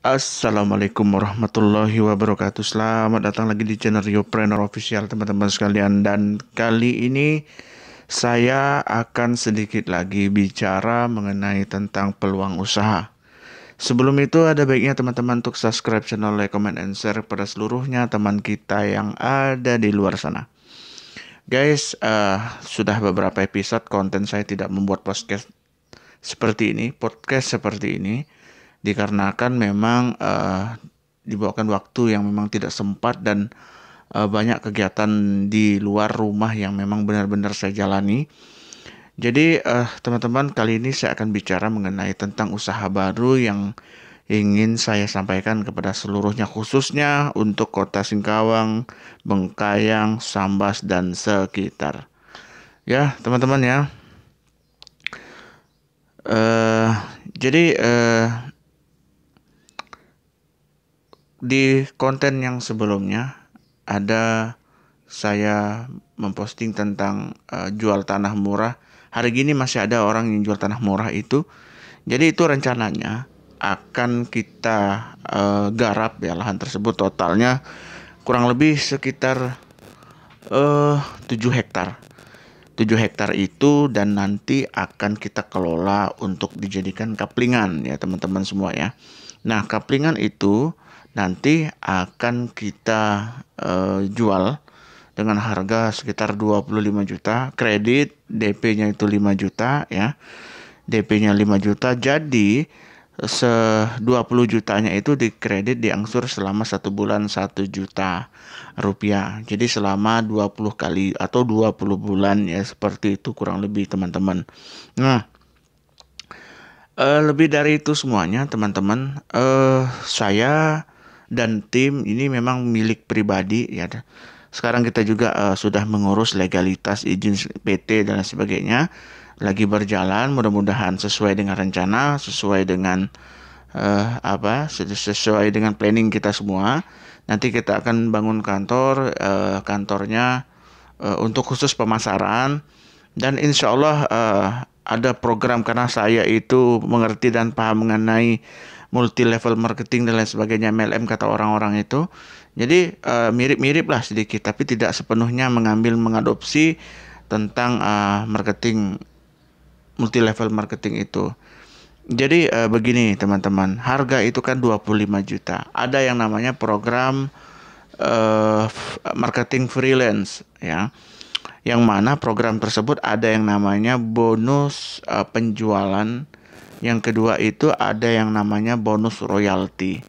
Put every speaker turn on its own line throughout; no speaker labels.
Assalamualaikum warahmatullahi wabarakatuh Selamat datang lagi di channel Rio Official teman-teman sekalian Dan kali ini saya akan sedikit lagi bicara mengenai tentang peluang usaha Sebelum itu ada baiknya teman-teman untuk subscribe channel, like, comment, and share kepada seluruhnya teman kita yang ada di luar sana Guys, uh, sudah beberapa episode konten saya tidak membuat podcast seperti ini, podcast seperti ini dikarenakan memang uh, dibawakan waktu yang memang tidak sempat dan uh, banyak kegiatan di luar rumah yang memang benar-benar saya jalani. Jadi teman eh, teman-teman kali ini saya akan bicara mengenai tentang usaha baru yang ingin saya sampaikan kepada seluruhnya khususnya untuk kota Singkawang, Bengkayang, Sambas dan sekitar. Ya teman-teman ya. Uh, jadi uh, di konten yang sebelumnya ada saya memposting tentang uh, jual tanah murah. Hari gini masih ada orang yang jual tanah murah itu. Jadi itu rencananya akan kita uh, garap ya lahan tersebut totalnya kurang lebih sekitar eh, uh, 7 hektar. 7 hektar itu dan nanti akan kita kelola untuk dijadikan kaplingan ya teman-teman semua ya. Nah, kaplingan itu nanti akan kita uh, jual dengan harga sekitar 25 juta, kredit DP-nya itu 5 juta ya. DP-nya 5 juta. Jadi se 20 jutanya itu dikredit diangsur selama satu bulan 1 juta rupiah. Jadi selama 20 kali atau 20 bulan ya seperti itu kurang lebih teman-teman. Nah, uh, lebih dari itu semuanya teman-teman, eh, saya dan tim ini memang milik pribadi ya. Sekarang kita juga uh, sudah mengurus legalitas izin PT dan sebagainya lagi berjalan mudah-mudahan sesuai dengan rencana, sesuai dengan uh, apa? sesuai dengan planning kita semua. Nanti kita akan bangun kantor uh, kantornya uh, untuk khusus pemasaran dan insya Allah uh, ada program karena saya itu mengerti dan paham mengenai multi level marketing dan lain sebagainya MLM kata orang-orang itu. Jadi eh, mirip-mirip uh, lah sedikit tapi tidak sepenuhnya mengambil mengadopsi tentang uh, marketing multi level marketing itu. Jadi uh, begini teman-teman, harga itu kan 25 juta. Ada yang namanya program uh, marketing freelance ya. Yang mana program tersebut ada yang namanya bonus uh, penjualan yang kedua itu ada yang namanya bonus royalti.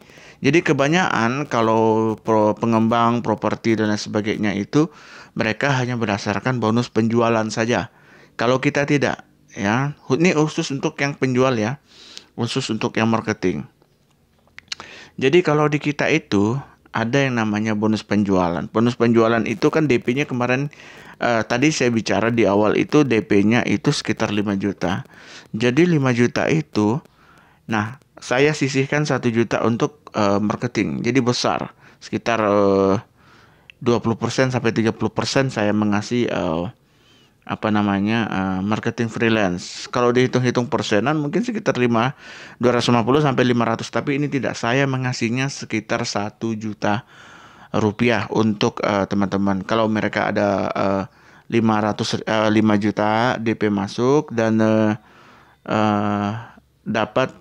Jadi kebanyakan kalau pro pengembang properti dan lain sebagainya itu mereka hanya berdasarkan bonus penjualan saja. Kalau kita tidak, ya. Ini khusus untuk yang penjual ya. Khusus untuk yang marketing. Jadi kalau di kita itu ada yang namanya bonus penjualan. Bonus penjualan itu kan DP-nya kemarin uh, tadi saya bicara di awal itu DP-nya itu sekitar 5 juta. Jadi 5 juta itu nah, saya sisihkan 1 juta untuk uh, marketing. Jadi besar, sekitar eh, uh, 20% sampai 30% saya mengasih uh, apa namanya uh, marketing freelance. Kalau dihitung-hitung persenan mungkin sekitar 5 250 sampai 500 tapi ini tidak saya mengasihnya sekitar 1 juta rupiah untuk eh, teman-teman. Uh, Kalau mereka ada uh, 500 uh, 5 juta DP masuk dan uh, uh, dapat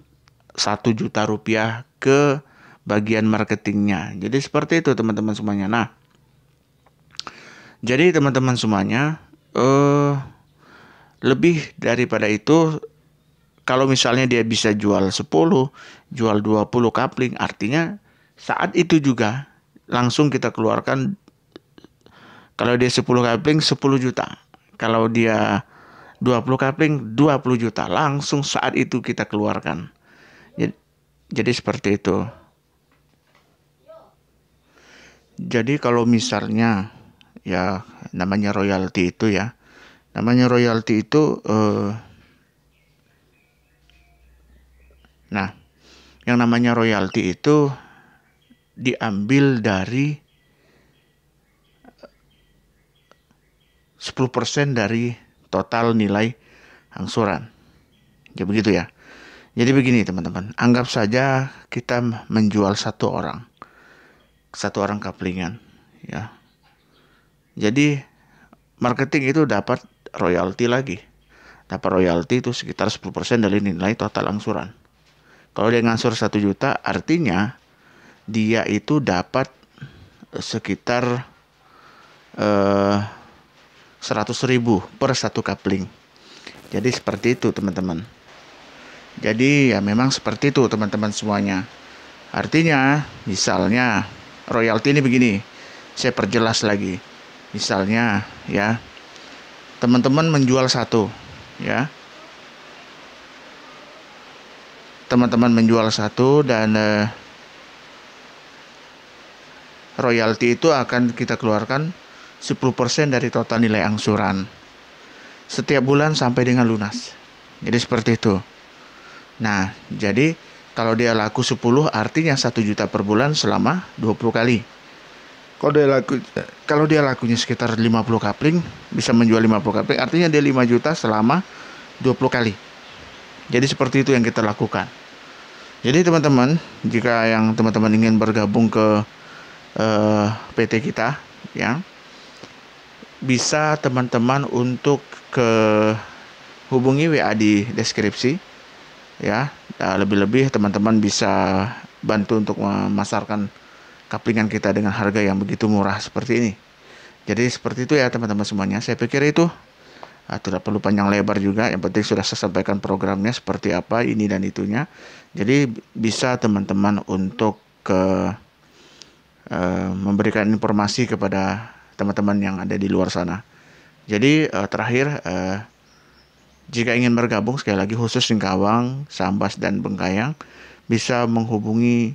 1 juta rupiah ke bagian marketingnya. Jadi seperti itu teman-teman semuanya. Nah, jadi teman-teman semuanya uh, lebih daripada itu kalau misalnya dia bisa jual 10, jual 20 kapling artinya saat itu juga langsung kita keluarkan kalau dia 10 kapling 10 juta. Kalau dia 20 kapling 20 juta langsung saat itu kita keluarkan. jadi seperti itu. Jadi kalau misalnya ya namanya royalti itu ya. Namanya royalti itu eh, nah, yang namanya royalti itu diambil dari 10% eh, dari total nilai angsuran. Ya begitu ya. Jadi begini teman-teman, anggap saja kita menjual satu orang, satu orang kaplingan, ya. Jadi marketing itu dapat royalti lagi. Dapat royalti itu sekitar 10% dari nilai total angsuran. Kalau dia ngangsur 1 juta artinya dia itu dapat eh, sekitar eh, ribu per satu coupling. Jadi seperti itu teman-teman. Jadi ya memang seperti itu teman-teman semuanya. Artinya misalnya royalti ini begini. Saya perjelas lagi Misalnya ya teman-teman menjual satu ya teman-teman menjual satu dan eh, royalti itu akan kita keluarkan 10% dari total nilai angsuran setiap bulan sampai dengan lunas. Jadi seperti itu. Nah, jadi kalau dia laku 10 artinya 1 juta per bulan selama 20 kali kalau dia laku kalau dia lakunya sekitar 50 kapling bisa menjual 50 kapling artinya dia 5 juta selama 20 kali jadi seperti itu yang kita lakukan jadi teman-teman jika yang teman-teman ingin bergabung ke eh, PT kita ya bisa teman-teman untuk ke hubungi WA di deskripsi ya nah, lebih-lebih teman-teman bisa bantu untuk memasarkan kepingan kita dengan harga yang begitu murah seperti ini. Jadi seperti itu ya teman-teman semuanya. Saya pikir itu uh, tidak perlu panjang lebar juga. Yang penting sudah saya sampaikan programnya seperti apa ini dan itunya. Jadi bisa teman-teman untuk ke eh, eh, memberikan informasi kepada teman-teman yang ada di luar sana. Jadi eh, terakhir jika ingin bergabung sekali lagi khusus Singkawang, Sambas dan Bengkayang bisa menghubungi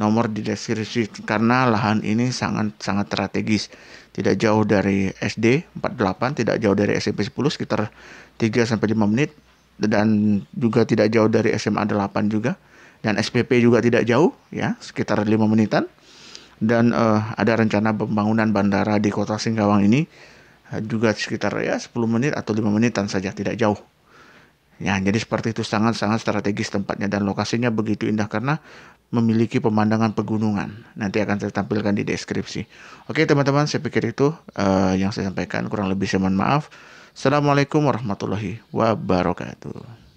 nomor di deskripsi karena lahan ini sangat sangat strategis tidak jauh dari SD 48 tidak jauh dari SMP 10 sekitar 3 sampai 5 menit dan juga tidak jauh dari SMA 8 juga dan SPP juga tidak jauh ya sekitar 5 menitan dan uh, ada rencana pembangunan bandara di kota Singkawang ini uh, juga sekitar ya 10 menit atau 5 menitan saja tidak jauh ya jadi seperti itu sangat-sangat strategis tempatnya dan lokasinya begitu indah karena memiliki pemandangan pegunungan. Nanti akan saya tampilkan di deskripsi. Oke teman-teman, saya pikir itu uh, yang saya sampaikan. Kurang lebih saya mohon maaf. Assalamualaikum warahmatullahi wabarakatuh.